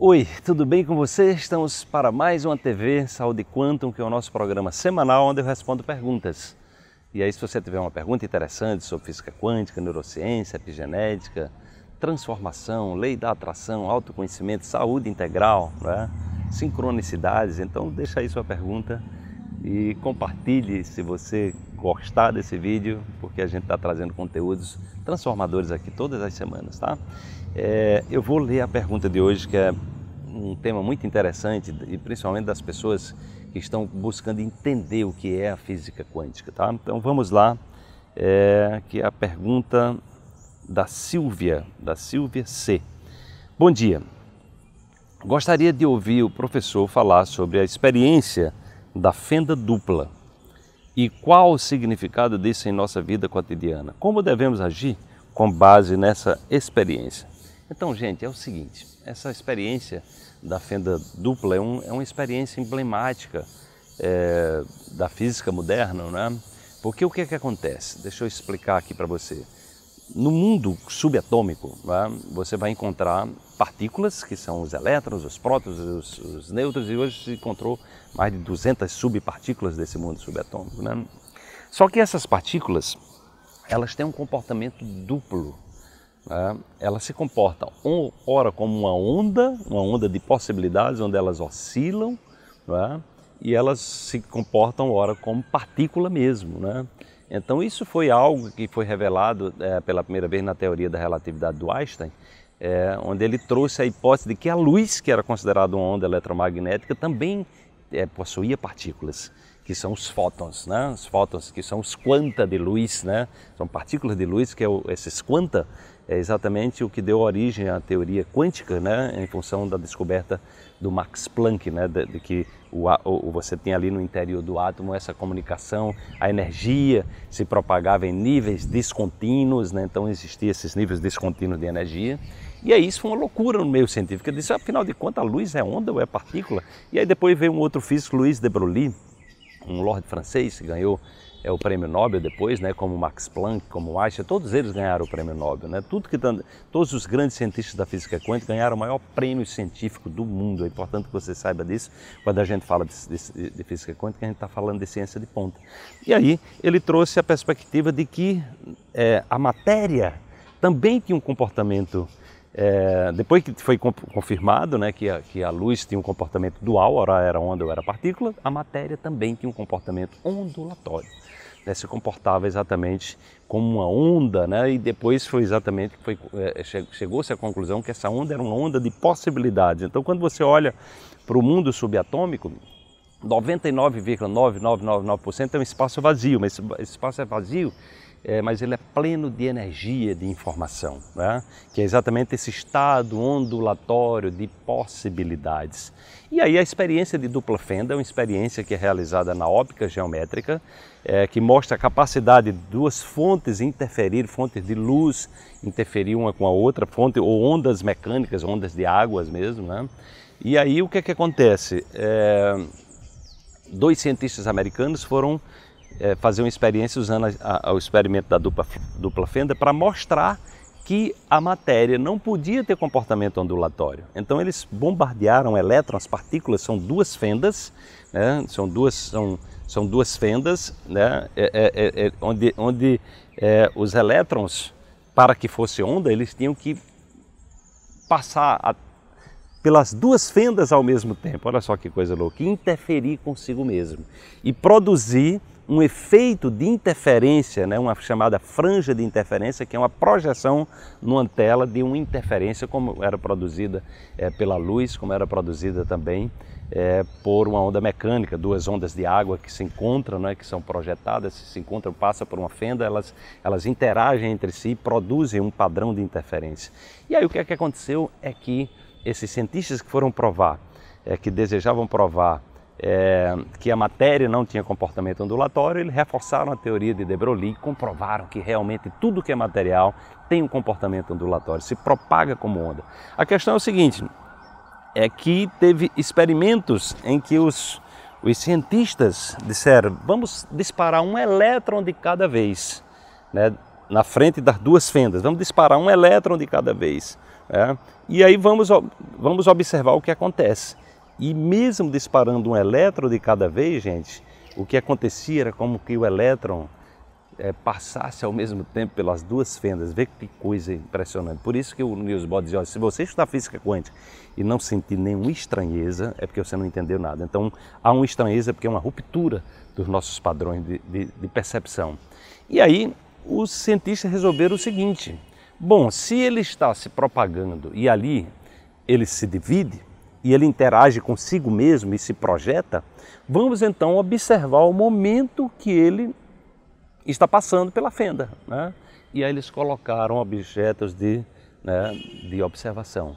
Oi, tudo bem com você? Estamos para mais uma TV Saúde Quantum, que é o nosso programa semanal onde eu respondo perguntas. E aí, se você tiver uma pergunta interessante sobre física quântica, neurociência, epigenética, transformação, lei da atração, autoconhecimento, saúde integral, né? sincronicidades, então deixa aí sua pergunta e compartilhe se você gostar desse vídeo, porque a gente está trazendo conteúdos transformadores aqui todas as semanas, tá? É, eu vou ler a pergunta de hoje, que é um tema muito interessante, e principalmente das pessoas que estão buscando entender o que é a física quântica, tá? Então vamos lá, é, que é a pergunta da Silvia, da Silvia C. Bom dia, gostaria de ouvir o professor falar sobre a experiência da fenda dupla e qual o significado disso em nossa vida cotidiana. Como devemos agir com base nessa experiência? Então, gente, é o seguinte: essa experiência da fenda dupla é, um, é uma experiência emblemática é, da física moderna, né? Porque o que é que acontece? Deixa eu explicar aqui para você no mundo subatômico, né, você vai encontrar partículas, que são os elétrons, os prótons, os, os, nêutrons, e hoje se encontrou mais de 200 subpartículas desse mundo subatômico. Né? Só que essas partículas, elas têm um comportamento duplo. Né? Elas se comportam, ora, como uma onda, uma onda de possibilidades, onde elas oscilam, é, e elas se comportam, ora, como partícula mesmo. Né. Então, isso foi algo que foi revelado é, pela primeira vez na teoria da relatividade do Einstein, é, onde ele trouxe a hipótese de que a luz, que era considerada uma onda eletromagnética, também é, possuía partículas, que são os fótons, né? Os fótons, que são os quanta de luz, né? São partículas de luz, que é o, esses quanta, é exatamente o que deu origem à teoria quântica, né, em função da descoberta do Max Planck, né, de, de que o, o, você tem ali no interior do átomo essa comunicação, a energia se propagava em níveis descontínuos, né, então existiam esses níveis descontínuos de energia. E aí isso foi uma loucura no meio científico. Eu disse, afinal de contas, a luz é onda ou é partícula? E aí depois veio um outro físico, Luiz de Broglie, um lord francês que ganhou é, o prêmio Nobel depois, né, como Max Planck, como Einstein, todos eles ganharam o prêmio Nobel. Né? Tudo que, tá, todos os grandes cientistas da física quântica ganharam o maior prêmio científico do mundo. É importante que você saiba disso. Quando a gente fala de, de, de física quântica, a gente está falando de ciência de ponta. E aí ele trouxe a perspectiva de que é, a matéria também tinha um comportamento é, depois que foi confirmado né, que, a, que a luz tinha um comportamento dual, ora era onda, ou era partícula, a matéria também tinha um comportamento ondulatório. Né, se comportava exatamente como uma onda, né, e depois foi exatamente que foi, é, chegou-se à conclusão que essa onda era uma onda de possibilidades. Então, quando você olha para o mundo subatômico, 99,9999% é um espaço vazio, mas esse espaço é vazio é, mas ele é pleno de energia, de informação, né? que é exatamente esse estado ondulatório de possibilidades. E aí a experiência de dupla fenda é uma experiência que é realizada na óptica geométrica, é, que mostra a capacidade de duas fontes interferir, fontes de luz interferir uma com a outra, fonte ou ondas mecânicas, ondas de águas mesmo. Né? E aí o que é que acontece? É, dois cientistas americanos foram é, fazer uma experiência usando a, a, o experimento da dupla, dupla fenda para mostrar que a matéria não podia ter comportamento ondulatório. Então eles bombardearam elétrons, partículas, são duas fendas, né? são, duas, são, são duas fendas, né? É, é, é, é onde, onde é, os elétrons, para que fosse onda, eles tinham que passar a pelas duas fendas ao mesmo tempo. Olha só que coisa louca, interferir consigo mesmo e produzir um efeito de interferência, né, uma chamada franja de interferência, que é uma projeção numa tela de uma interferência como era produzida é, pela luz, como era produzida também é, por uma onda mecânica, duas ondas de água que se encontram, né, que são projetadas, se encontram, passam por uma fenda, elas, elas interagem entre si, produzem um padrão de interferência. E aí o que, é que aconteceu é que esses cientistas que foram provar, é, que desejavam provar é, que a matéria não tinha comportamento ondulatório, eles reforçaram a teoria de de Broglie e comprovaram que realmente tudo que é material tem um comportamento ondulatório, se propaga como onda. A questão é o seguinte, é que teve experimentos em que os, os cientistas disseram, vamos disparar um elétron de cada vez, né, na frente das duas fendas, vamos disparar um elétron de cada vez. É? E aí vamos, vamos observar o que acontece. E mesmo disparando um elétron de cada vez, gente, o que acontecia era como que o elétron é, passasse ao mesmo tempo pelas duas fendas. Vê que coisa impressionante. Por isso que o Niels Bohr dizia, se você estudar física quântica e não sentir nenhuma estranheza, é porque você não entendeu nada. Então, há uma estranheza porque é uma ruptura dos nossos padrões de, de, de percepção. E aí, os cientistas resolveram o seguinte, Bom, se ele está se propagando e ali ele se divide e ele interage consigo mesmo e se projeta, vamos então observar o momento que ele está passando pela fenda. Né? E aí eles colocaram objetos de, né, de observação.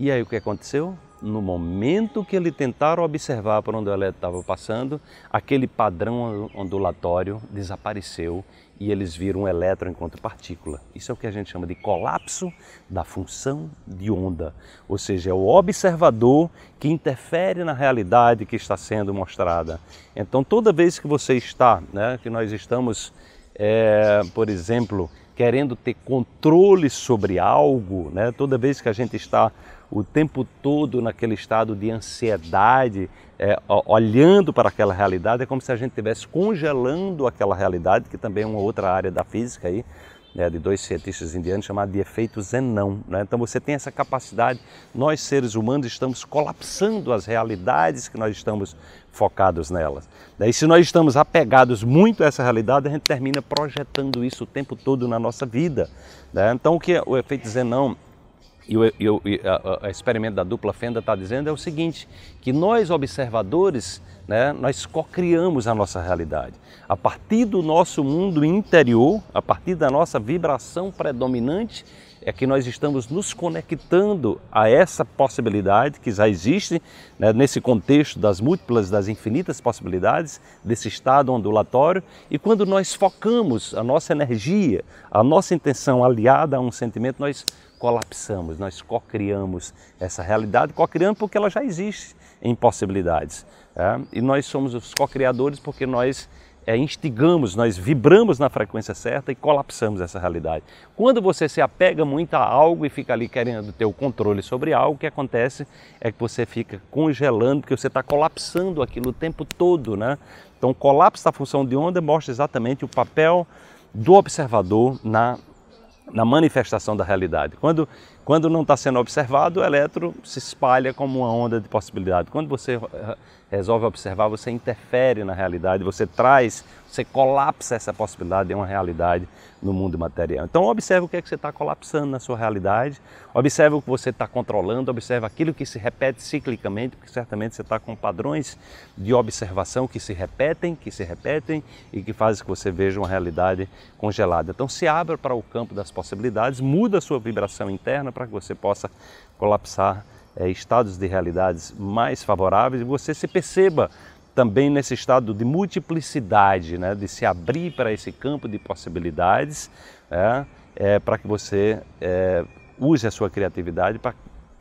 E aí o que aconteceu? No momento que ele tentaram observar por onde o estava passando, aquele padrão ondulatório desapareceu e eles viram um elétron enquanto partícula. Isso é o que a gente chama de colapso da função de onda, ou seja, é o observador que interfere na realidade que está sendo mostrada. Então, toda vez que você está, né, que nós estamos, é, por exemplo, querendo ter controle sobre algo, né, toda vez que a gente está o tempo todo naquele estado de ansiedade, é, olhando para aquela realidade, é como se a gente estivesse congelando aquela realidade, que também é uma outra área da física aí, né, de dois cientistas indianos, chamado de efeito Zenão. Né? Então você tem essa capacidade, nós seres humanos estamos colapsando as realidades que nós estamos focados nelas. E se nós estamos apegados muito a essa realidade, a gente termina projetando isso o tempo todo na nossa vida. Né? Então o que é o efeito Zenão e o, e o e a, a experimento da dupla fenda está dizendo é o seguinte, que nós observadores, né, nós co-criamos a nossa realidade. A partir do nosso mundo interior, a partir da nossa vibração predominante, é que nós estamos nos conectando a essa possibilidade que já existe né, nesse contexto das múltiplas, das infinitas possibilidades desse estado ondulatório. E quando nós focamos a nossa energia, a nossa intenção aliada a um sentimento, nós colapsamos, nós co-criamos essa realidade, co-criamos porque ela já existe em possibilidades. É? E nós somos os co-criadores porque nós é, instigamos, nós vibramos na frequência certa e colapsamos essa realidade. Quando você se apega muito a algo e fica ali querendo ter o controle sobre algo, o que acontece é que você fica congelando, porque você está colapsando aquilo o tempo todo. Né? Então, o colapso da função de onda mostra exatamente o papel do observador na na manifestação da realidade. Quando quando não está sendo observado, o elétron se espalha como uma onda de possibilidade. Quando você eh, resolve observar, você interfere na realidade, você traz, você colapsa essa possibilidade em uma realidade no mundo material. Então observe o que é que você está colapsando na sua realidade, observe o que você está controlando, observe aquilo que se repete ciclicamente, porque certamente você está com padrões de observação que se repetem, que se repetem e que fazem que você veja uma realidade congelada. Então se abra para o campo das possibilidades, muda a sua vibração interna para que você possa colapsar é, estados de realidades mais favoráveis e você se perceba também nesse estado de multiplicidade, né, de se abrir para esse campo de possibilidades, é, para que você é, use a sua criatividade para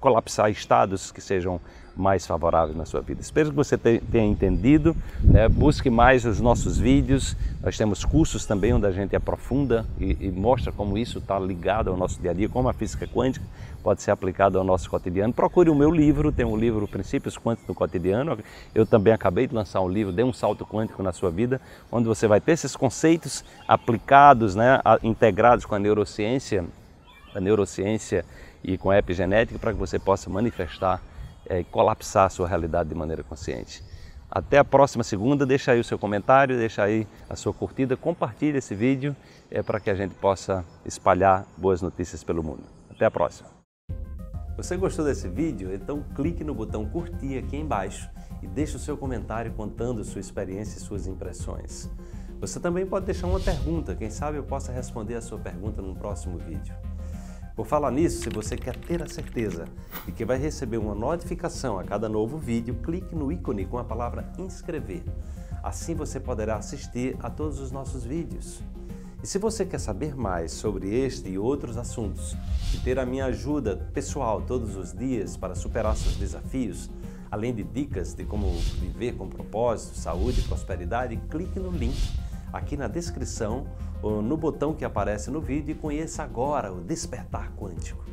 colapsar estados que sejam mais favoráveis na sua vida. Espero que você tenha entendido. Né? Busque mais os nossos vídeos. Nós temos cursos também onde a gente aprofunda e, e mostra como isso está ligado ao nosso dia a dia, como a física quântica pode ser aplicada ao nosso cotidiano. Procure o meu livro, tem o um livro Princípios Quânticos do Cotidiano. Eu também acabei de lançar um livro, Dê um Salto Quântico na Sua Vida, onde você vai ter esses conceitos aplicados, né? integrados com a neurociência, a neurociência e com a epigenética para que você possa manifestar é, colapsar a sua realidade de maneira consciente. Até a próxima segunda, deixa aí o seu comentário, deixa aí a sua curtida, compartilhe esse vídeo é, para que a gente possa espalhar boas notícias pelo mundo. Até a próxima! Você gostou desse vídeo? Então clique no botão curtir aqui embaixo e deixe o seu comentário contando sua experiência e suas impressões. Você também pode deixar uma pergunta, quem sabe eu possa responder a sua pergunta num próximo vídeo. Por falar nisso, se você quer ter a certeza de que vai receber uma notificação a cada novo vídeo, clique no ícone com a palavra inscrever. Assim você poderá assistir a todos os nossos vídeos. E se você quer saber mais sobre este e outros assuntos e ter a minha ajuda pessoal todos os dias para superar seus desafios, além de dicas de como viver com propósito, saúde e prosperidade, clique no link aqui na descrição, no botão que aparece no vídeo e conheça agora o Despertar Quântico.